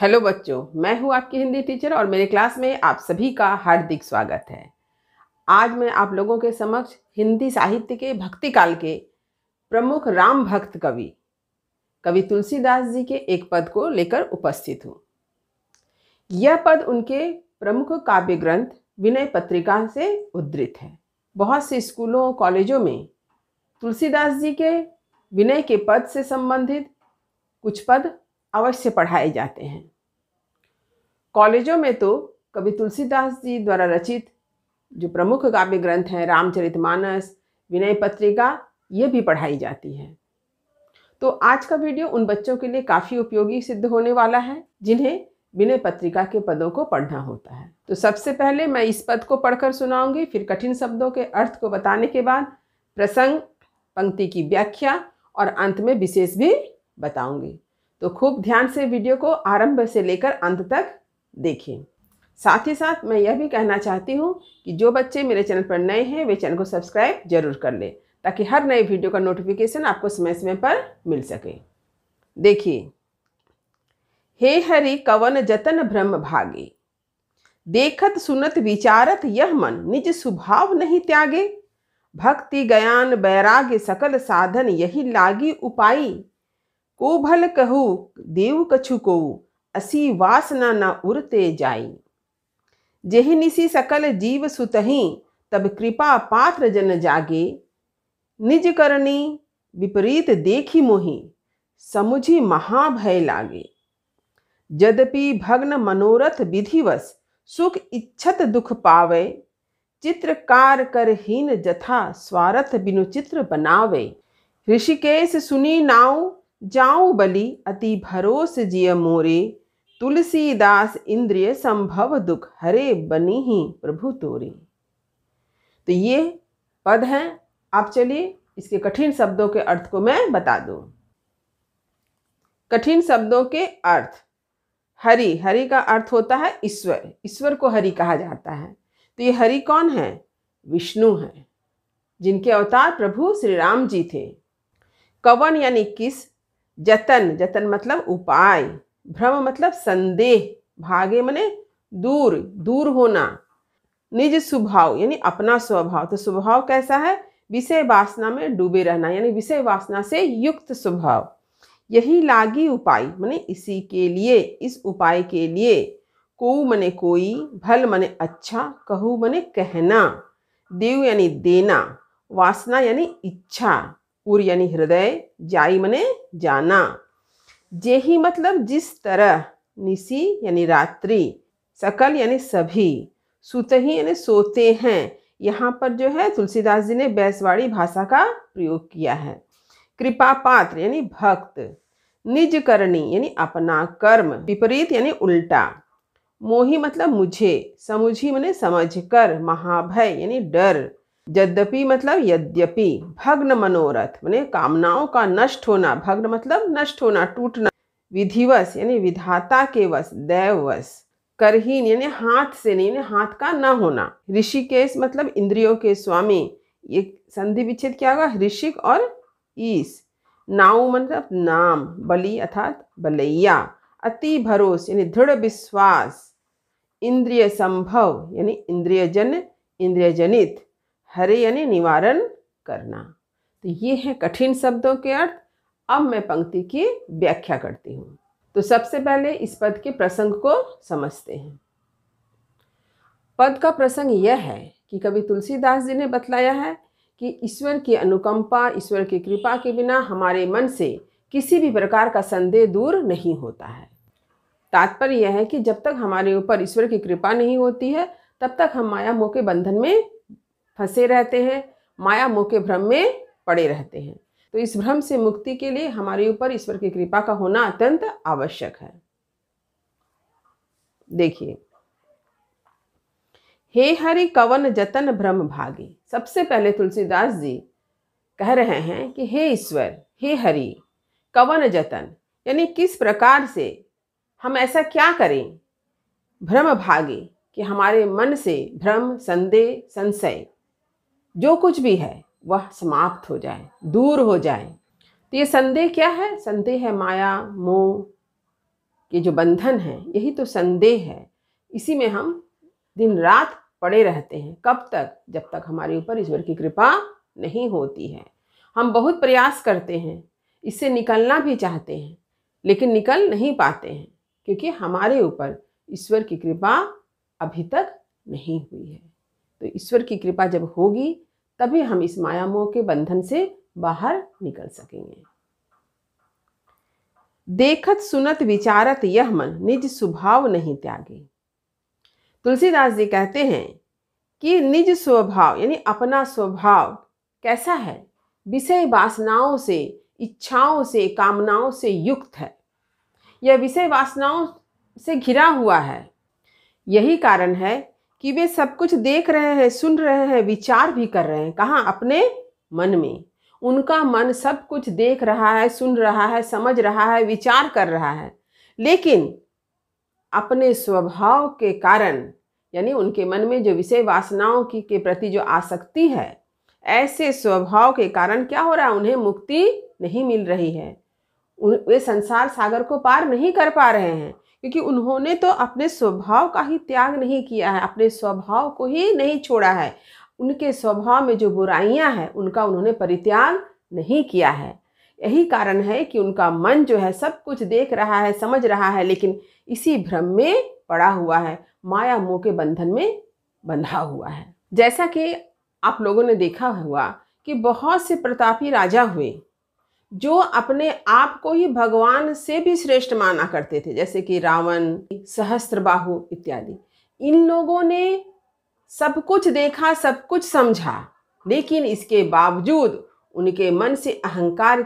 hello बच्चों मैं हूं आपकी हिंदी टीचर और मेरे क्लास में आप सभी का हार्दिक स्वागत है आज मैं आप लोगों के समक्ष हिंदी साहित्य के भक्ति काल के प्रमुख राम भक्त कवि कवि तुलसीदास जी के एक पद को लेकर उपस्थित हूँ यह पद उनके प्रमुख काव्य ग्रंथ विनय पत्रिका से उद्धृत है बहुत से स्कूलों कॉलेजों में तुलसीदास जी के विनय के पद से संबंधित कुछ पद अवश्य पढ़ाए जाते हैं कॉलेजों में तो कवि तुलसीदास जी द्वारा रचित जो प्रमुख काव्य ग्रंथ हैं रामचरितमानस विनय पत्रिका ये भी पढ़ाई जाती है तो आज का वीडियो उन बच्चों के लिए काफ़ी उपयोगी सिद्ध होने वाला है जिन्हें विनय पत्रिका के पदों को पढ़ना होता है तो सबसे पहले मैं इस पद को पढ़कर सुनाऊंगी फिर कठिन शब्दों के अर्थ को बताने के बाद प्रसंग पंक्ति की व्याख्या और अंत में विशेष भी बताऊंगी तो खूब ध्यान से वीडियो को आरंभ से लेकर अंत तक देखें साथ ही साथ मैं यह भी कहना चाहती हूँ कि जो बच्चे मेरे चैनल पर नए हैं वे चैनल को सब्सक्राइब जरूर कर लें ताकि हर नए वीडियो का नोटिफिकेशन आपको समय समय पर मिल सके देखिए हे हरि कवन जतन ब्रह्म भागे देखत सुनत विचारत यह मन निज स्वभाव नहीं त्यागे भक्ति गयान वैराग्य सकल साधन यही लागी उपायी को भल कहू देव कछु को असी वासना न उरते जाई जेहि निसी सकल जीव सुतही तब कृपा पात्र जन जागे निज करनी विपरीत देखी मोही समुझी महाभय लागे यद्यपि भग्न मनोरथ विधिवश सुख इच्छत दुख पावे चित्रकार कर हीन जथा स्वारथ बिनु चित्र बनावे ऋषिकेश सुनी नाऊ जाऊं बलि अति भरोस जिय मोरे तुलसीदास इंद्रिय संभव दुख हरे बनी ही प्रभु तोरे तो ये पद हैं आप चलिए इसके कठिन शब्दों के अर्थ को मैं बता दूं कठिन शब्दों के अर्थ हरि हरि का अर्थ होता है ईश्वर ईश्वर को हरि कहा जाता है तो ये हरि कौन है विष्णु हैं जिनके अवतार प्रभु श्री राम जी थे कवन यानी किस जतन जतन मतलब उपाय भ्रम मतलब संदेह भागे मने दूर दूर होना निज स्वभाव यानी अपना स्वभाव तो स्वभाव कैसा है विषय वासना में डूबे रहना यानी विषय वासना से युक्त स्वभाव यही लागी उपाय मने इसी के लिए इस उपाय के लिए को मने कोई भल मने अच्छा कहू मने कहना देव यानी देना वासना यानी इच्छा उर यानी हृदय जाई मने जाना ही मतलब जिस तरह निसी यानी रात्रि सकल यानी सभी सुतही यानी सोते हैं यहाँ पर जो है तुलसीदास जी ने बैसवाड़ी भाषा का प्रयोग किया है कृपा पात्र यानी भक्त निज करणी यानी अपना कर्म विपरीत यानी उल्टा मोही मतलब मुझे समुझी मने समझ कर महाभय यानी डर यद्यपि मतलब यद्यपि भग्न मनोरथ मैंने कामनाओं का नष्ट होना भग्न मतलब नष्ट होना टूटना विधिवश यानी विधाता के वश दैववश करहीन यानी हाथ से नहीं यानी हाथ का न होना ऋषिकेश मतलब इंद्रियों के स्वामी ये संधि विच्छेद क्या होगा ऋषिक और ईस नाउ मतलब नाम बलि अर्थात बलैया अति भरोस यानी दृढ़ विश्वास इंद्रिय संभव यानी इंद्रियजन इंद्रियजनित हरे यानी निवारण करना तो ये है कठिन शब्दों के अर्थ अब मैं पंक्ति की व्याख्या करती हूँ तो सबसे पहले इस पद के प्रसंग को समझते हैं पद का प्रसंग यह है कि कवि तुलसीदास जी ने बतलाया है कि ईश्वर की अनुकंपा ईश्वर की कृपा के बिना हमारे मन से किसी भी प्रकार का संदेह दूर नहीं होता है तात्पर्य यह है कि जब तक हमारे ऊपर ईश्वर की कृपा नहीं होती है तब तक हम माया मोह के बंधन में फंसे रहते हैं माया मोह के भ्रम में पड़े रहते हैं तो इस भ्रम से मुक्ति के लिए हमारे ऊपर ईश्वर की कृपा का होना अत्यंत आवश्यक है देखिए हे हरि कवन जतन भ्रम भागी सबसे पहले तुलसीदास जी कह रहे हैं कि हे ईश्वर हे हरि कवन जतन यानी किस प्रकार से हम ऐसा क्या करें भ्रम भागे कि हमारे मन से भ्रम संदेह संशय जो कुछ भी है वह समाप्त हो जाए दूर हो जाए तो ये संदेह क्या है संदेह है माया मोह के जो बंधन है यही तो संदेह है इसी में हम दिन रात पड़े रहते हैं कब तक जब तक हमारे ऊपर ईश्वर की कृपा नहीं होती है हम बहुत प्रयास करते हैं इससे निकलना भी चाहते हैं लेकिन निकल नहीं पाते हैं क्योंकि हमारे ऊपर ईश्वर की कृपा अभी तक नहीं हुई है तो ईश्वर की कृपा जब होगी तभी हम इस माया मोह के बंधन से बाहर निकल सकेंगे देखत सुनत विचारत यह मन निज स्वभाव नहीं त्यागे तुलसीदास जी कहते हैं कि निज स्वभाव यानी अपना स्वभाव कैसा है विषय वासनाओं से इच्छाओं से कामनाओं से युक्त है यह विषय वासनाओं से घिरा हुआ है यही कारण है कि वे सब कुछ देख रहे हैं सुन रहे हैं विचार भी कर रहे हैं कहाँ अपने मन में उनका मन सब कुछ देख रहा है सुन रहा है समझ रहा है विचार कर रहा है लेकिन अपने स्वभाव के कारण यानी उनके मन में जो विषय वासनाओं की के प्रति जो आसक्ति है ऐसे स्वभाव के कारण क्या हो रहा है उन्हें मुक्ति नहीं मिल रही है वे संसार सागर को पार नहीं कर पा रहे हैं क्योंकि उन्होंने तो अपने स्वभाव का ही त्याग नहीं किया है अपने स्वभाव को ही नहीं छोड़ा है उनके स्वभाव में जो बुराइयां हैं उनका उन्होंने परित्याग नहीं किया है यही कारण है कि उनका मन जो है सब कुछ देख रहा है समझ रहा है लेकिन इसी भ्रम में पड़ा हुआ है माया मोह के बंधन में बंधा हुआ है जैसा कि आप लोगों ने देखा हुआ कि बहुत से प्रतापी राजा हुए जो अपने आप को ही भगवान से भी श्रेष्ठ माना करते थे जैसे कि रावण सहस्त्रबाहु इत्यादि इन लोगों ने सब कुछ देखा सब कुछ समझा लेकिन इसके बावजूद उनके मन से अहंकार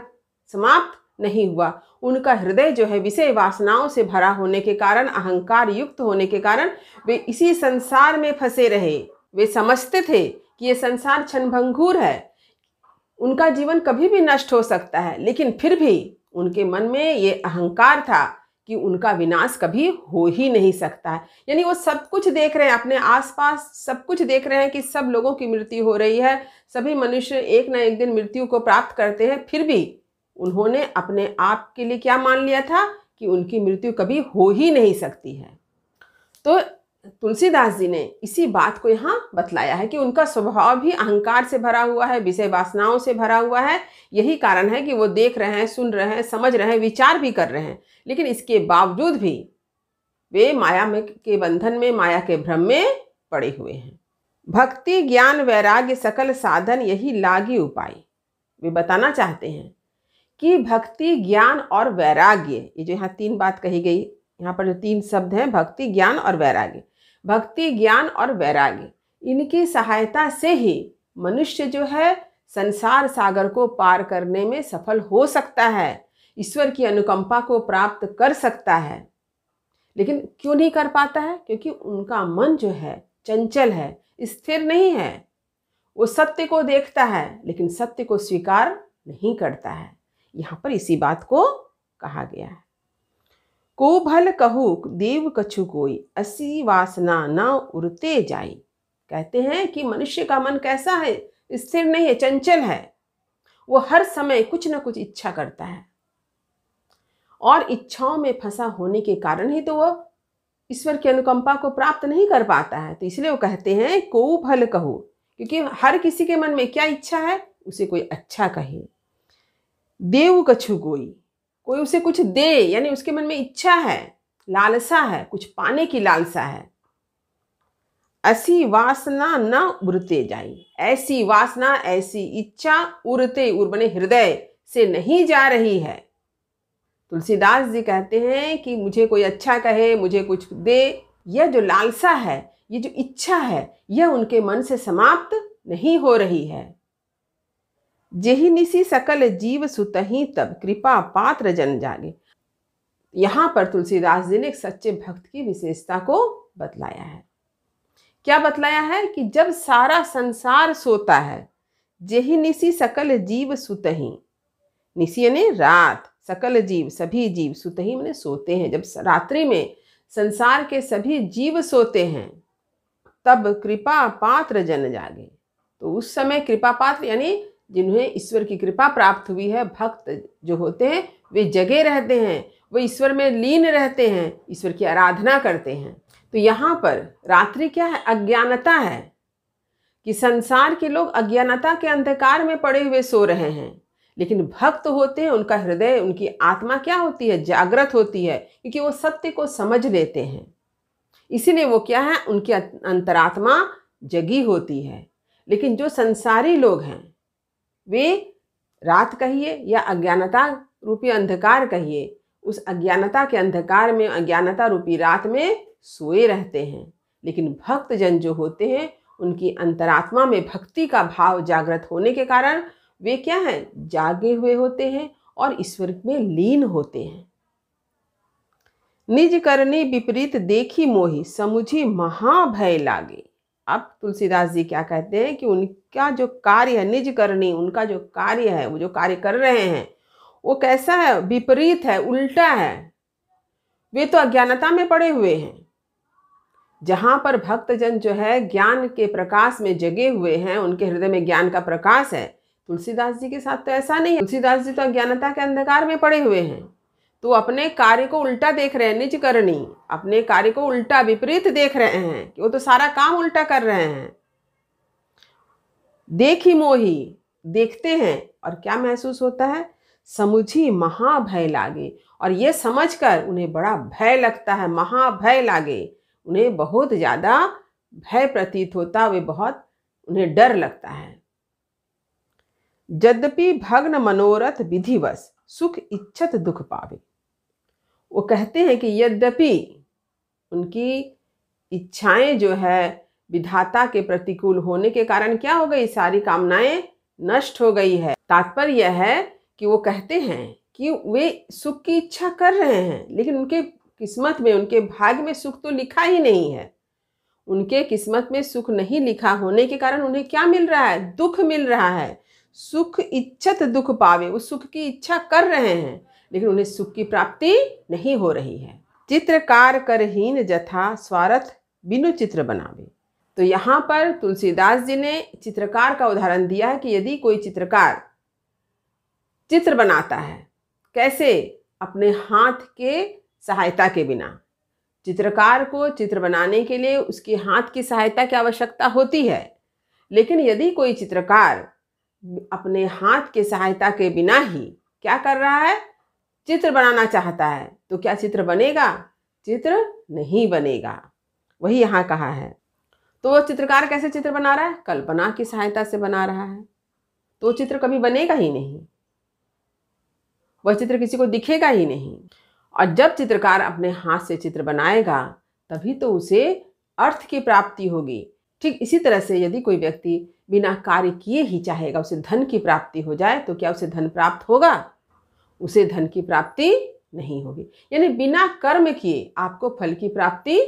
समाप्त नहीं हुआ उनका हृदय जो है विषय वासनाओं से भरा होने के कारण अहंकार युक्त होने के कारण वे इसी संसार में फंसे रहे वे समझते थे कि ये संसार क्षणभंगूर है उनका जीवन कभी भी नष्ट हो सकता है लेकिन फिर भी उनके मन में ये अहंकार था कि उनका विनाश कभी हो ही नहीं सकता है यानी वो सब कुछ देख रहे हैं अपने आसपास सब कुछ देख रहे हैं कि सब लोगों की मृत्यु हो रही है सभी मनुष्य एक ना एक दिन मृत्यु को प्राप्त करते हैं फिर भी उन्होंने अपने आप के लिए क्या मान लिया था कि उनकी मृत्यु कभी हो ही नहीं सकती है तो तुलसीदास जी ने इसी बात को यहाँ बतलाया है कि उनका स्वभाव भी अहंकार से भरा हुआ है विषय वासनाओं से भरा हुआ है यही कारण है कि वो देख रहे हैं सुन रहे हैं समझ रहे हैं विचार भी कर रहे हैं लेकिन इसके बावजूद भी वे माया में के बंधन में माया के भ्रम में पड़े हुए हैं भक्ति ज्ञान वैराग्य सकल साधन यही लागी उपाय वे बताना चाहते हैं कि भक्ति ज्ञान और वैराग्य ये जो यहाँ तीन बात कही गई यहाँ पर जो तीन शब्द हैं भक्ति ज्ञान और वैराग्य भक्ति ज्ञान और वैराग्य इनकी सहायता से ही मनुष्य जो है संसार सागर को पार करने में सफल हो सकता है ईश्वर की अनुकंपा को प्राप्त कर सकता है लेकिन क्यों नहीं कर पाता है क्योंकि उनका मन जो है चंचल है स्थिर नहीं है वो सत्य को देखता है लेकिन सत्य को स्वीकार नहीं करता है यहाँ पर इसी बात को कहा गया है को भल कहू देव कछु कोई असी वासना ना उड़ते जाई कहते हैं कि मनुष्य का मन कैसा है स्थिर नहीं है चंचल है वो हर समय कुछ ना कुछ इच्छा करता है और इच्छाओं में फंसा होने के कारण ही तो वह ईश्वर की अनुकंपा को प्राप्त नहीं कर पाता है तो इसलिए वो कहते हैं को भल कहो क्योंकि हर किसी के मन में क्या इच्छा है उसे कोई अच्छा कहे देव कछु कोई कोई उसे कुछ दे यानी उसके मन में इच्छा है लालसा है कुछ पाने की लालसा है ऐसी वासना न उड़ते जाए ऐसी वासना ऐसी इच्छा उड़ते उर्बने हृदय से नहीं जा रही है तुलसीदास जी कहते हैं कि मुझे कोई अच्छा कहे मुझे कुछ दे यह जो लालसा है ये जो इच्छा है यह उनके मन से समाप्त नहीं हो रही है जेहि निसी सकल जीव सुतही तब कृपा पात्र जन जागे यहाँ पर तुलसीदास जी ने एक सच्चे भक्त की विशेषता को बतलाया है क्या बतलाया है कि जब सारा संसार सोता है जेहि निसी सकल जीव सुतही निसी यानी रात सकल जीव सभी जीव सुतही मैंने सोते हैं जब रात्रि में संसार के सभी जीव सोते हैं तब कृपा पात्र जन जागे तो उस समय कृपा पात्र यानी जिन्हें ईश्वर की कृपा प्राप्त हुई है भक्त जो होते हैं वे जगे रहते हैं वे ईश्वर में लीन रहते हैं ईश्वर की आराधना करते हैं तो यहाँ पर रात्रि क्या है अज्ञानता है कि संसार के लोग अज्ञानता के अंधकार में पड़े हुए सो रहे हैं लेकिन भक्त होते हैं उनका हृदय उनकी आत्मा क्या होती है जागृत होती है क्योंकि वो सत्य को समझ लेते हैं इसीलिए वो क्या है उनकी अं-, अंतरात्मा जगी होती है लेकिन जो संसारी लोग हैं वे रात कहिए या अज्ञानता रूपी अंधकार कहिए उस अज्ञानता के अंधकार में अज्ञानता रूपी रात में सोए रहते हैं लेकिन भक्त जन जो होते हैं उनकी अंतरात्मा में भक्ति का भाव जागृत होने के कारण वे क्या हैं जागे हुए होते हैं और ईश्वर में लीन होते हैं निज करने विपरीत देखी मोही समुझी महाभय लागे अब तुलसीदास जी क्या कहते हैं कि उनका जो कार्य है निज करनी उनका जो कार्य है वो जो कार्य कर रहे हैं वो कैसा है विपरीत है उल्टा है वे तो अज्ञानता में पड़े हुए हैं जहाँ पर भक्तजन जो है ज्ञान के प्रकाश में जगे हुए हैं उनके हृदय में ज्ञान का प्रकाश है तुलसीदास जी के साथ तो ऐसा नहीं है तुलसीदास जी तो अज्ञानता के अंधकार में पड़े हुए हैं तो अपने कार्य को उल्टा देख रहे हैं निज करनी अपने कार्य को उल्टा विपरीत देख रहे हैं कि वो तो सारा काम उल्टा कर रहे हैं देखी मोही देखते हैं और क्या महसूस होता है समुझी महाभय लागे और ये समझकर उन्हें बड़ा भय लगता है महाभय लागे उन्हें बहुत ज़्यादा भय प्रतीत होता वे बहुत उन्हें डर लगता है यद्यपि भग्न मनोरथ विधिवश सुख इच्छत दुख पावे वो कहते हैं कि यद्यपि उनकी इच्छाएं जो है विधाता के प्रतिकूल होने के कारण क्या हो गई सारी कामनाएं नष्ट हो गई है तात्पर्य यह है कि वो कहते हैं कि वे सुख की इच्छा कर रहे हैं लेकिन उनके किस्मत में उनके भाग में सुख तो लिखा ही नहीं है उनके किस्मत में सुख नहीं लिखा होने के कारण उन्हें क्या मिल रहा है दुख मिल रहा है सुख इच्छत दुख पावे वो सुख की इच्छा कर रहे हैं लेकिन उन्हें सुख की प्राप्ति नहीं हो रही है चित्रकार करहीन जथा स्वार्थ बिनु चित्र बनावे तो यहाँ पर तुलसीदास जी ने चित्रकार का उदाहरण दिया है कि यदि कोई चित्रकार चित्र बनाता है कैसे अपने हाथ के सहायता के बिना चित्रकार को चित्र बनाने के लिए उसके हाथ की सहायता की आवश्यकता होती है लेकिन यदि कोई चित्रकार अपने हाथ के सहायता के बिना ही क्या कर रहा है चित्र बनाना चाहता है तो क्या चित्र बनेगा चित्र नहीं बनेगा वही यहाँ कहा है तो वो चित्रकार कैसे चित्र बना रहा है कल्पना की सहायता से बना रहा है तो वो चित्र कभी बनेगा ही नहीं वह चित्र किसी को दिखेगा ही नहीं और जब चित्रकार अपने हाथ से चित्र बनाएगा तभी तो उसे अर्थ की प्राप्ति होगी ठीक इसी तरह से यदि कोई व्यक्ति बिना कार्य किए ही चाहेगा उसे धन की प्राप्ति हो जाए तो क्या उसे धन प्राप्त होगा उसे धन की प्राप्ति नहीं होगी यानी बिना कर्म किए आपको फल की प्राप्ति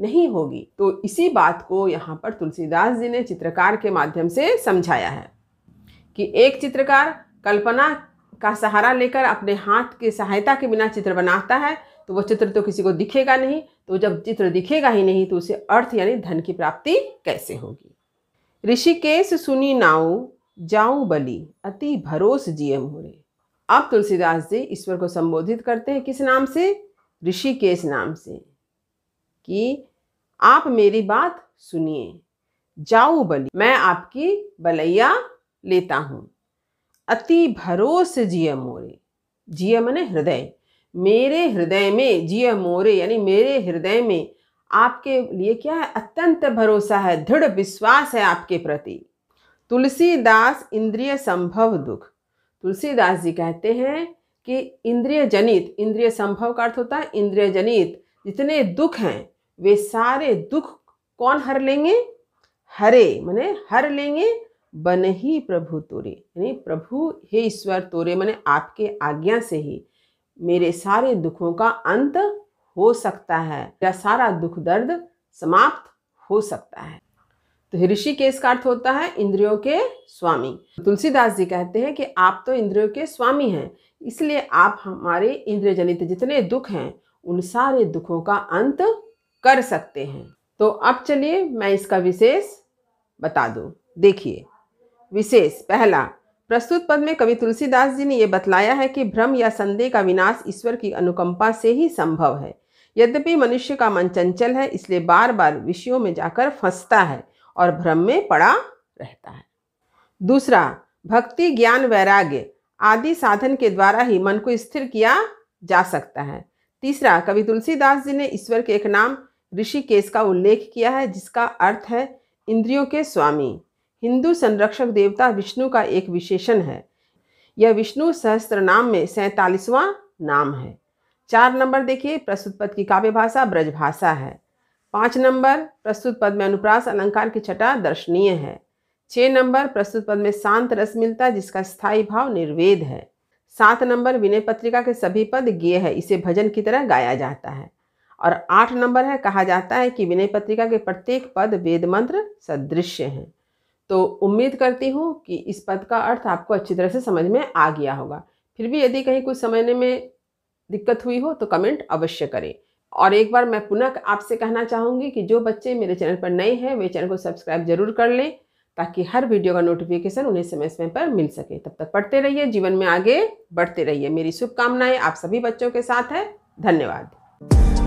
नहीं होगी तो इसी बात को यहाँ पर तुलसीदास जी ने चित्रकार के माध्यम से समझाया है कि एक चित्रकार कल्पना का सहारा लेकर अपने हाथ की सहायता के बिना चित्र बनाता है तो वह चित्र तो किसी को दिखेगा नहीं तो जब चित्र दिखेगा ही नहीं तो उसे अर्थ यानी धन की प्राप्ति कैसे होगी ऋषिकेश सुनी नाऊ जाऊं बली अति भरोस जियम हो रे अब तुलसीदास जी ईश्वर को संबोधित करते हैं किस नाम से ऋषिकेश नाम से कि आप मेरी बात सुनिए जाऊ बलि मैं आपकी बलैया लेता हूँ अति भरोस जिय मोरे जिय मने हृदय मेरे हृदय में जिय मोरे यानी मेरे हृदय में आपके लिए क्या है अत्यंत भरोसा है दृढ़ विश्वास है आपके प्रति तुलसीदास इंद्रिय संभव दुख तुलसीदास जी कहते हैं कि इंद्रिय जनित इंद्रिय संभव का अर्थ होता है इंद्रिय जनित जितने दुख हैं वे सारे दुख कौन हर लेंगे हरे माने हर लेंगे बन ही प्रभु तोरे यानी प्रभु हे ईश्वर तोरे माने आपके आज्ञा से ही मेरे सारे दुखों का अंत हो सकता है या सारा दुख दर्द समाप्त हो सकता है तो ऋषि के का अर्थ होता है इंद्रियों के स्वामी तुलसीदास जी कहते हैं कि आप तो इंद्रियों के स्वामी हैं इसलिए आप हमारे इंद्रिय जनित जितने दुख हैं उन सारे दुखों का अंत कर सकते हैं तो अब चलिए मैं इसका विशेष बता दूं देखिए विशेष पहला प्रस्तुत पद में कवि तुलसीदास जी ने यह बतलाया है कि भ्रम या संदेह का विनाश ईश्वर की अनुकंपा से ही संभव है यद्यपि मनुष्य का मन चंचल है इसलिए बार बार विषयों में जाकर फंसता है और भ्रम में पड़ा रहता है दूसरा भक्ति ज्ञान वैराग्य आदि साधन के द्वारा ही मन को स्थिर किया जा सकता है तीसरा कवि तुलसीदास जी ने ईश्वर के एक नाम ऋषिकेश का उल्लेख किया है जिसका अर्थ है इंद्रियों के स्वामी हिंदू संरक्षक देवता विष्णु का एक विशेषण है यह विष्णु सहस्त्र नाम में सैतालीसवां नाम है चार नंबर देखिए प्रस्तुत पद की काव्य भाषा ब्रजभाषा है पाँच नंबर प्रस्तुत पद में अनुप्रास अलंकार की छटा दर्शनीय है छः नंबर प्रस्तुत पद में शांत रस मिलता है जिसका स्थायी भाव निर्वेद है सात नंबर विनय पत्रिका के सभी पद गेय है इसे भजन की तरह गाया जाता है और आठ नंबर है कहा जाता है कि विनय पत्रिका के प्रत्येक पद वेद मंत्र सदृश्य हैं तो उम्मीद करती हूँ कि इस पद का अर्थ आपको अच्छी तरह से समझ में आ गया होगा फिर भी यदि कहीं कुछ समझने में दिक्कत हुई हो तो कमेंट अवश्य करें और एक बार मैं पुनः आपसे कहना चाहूँगी कि जो बच्चे मेरे चैनल पर नए हैं वे चैनल को सब्सक्राइब जरूर कर लें ताकि हर वीडियो का नोटिफिकेशन उन्हें समय समय पर मिल सके तब तक पढ़ते रहिए जीवन में आगे बढ़ते रहिए मेरी शुभकामनाएं आप सभी बच्चों के साथ हैं धन्यवाद